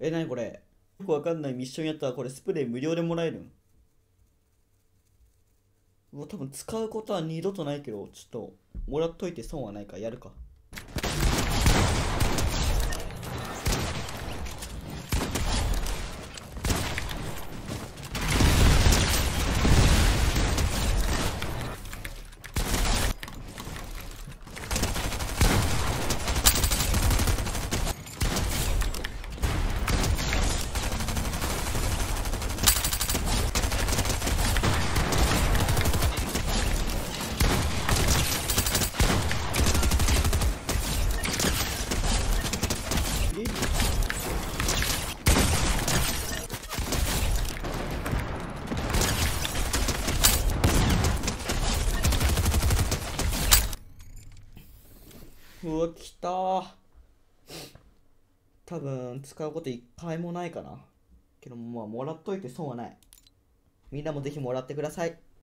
え、なにこれよくわかんないミッションやったらこれスプレー無料でもらえるんもう多分使うことは二度とないけど、ちょっともらっといて損はないかやるか。うわ来た多分使うこと一回もないかなけどまあもらっといて損はないみんなもぜひもらってください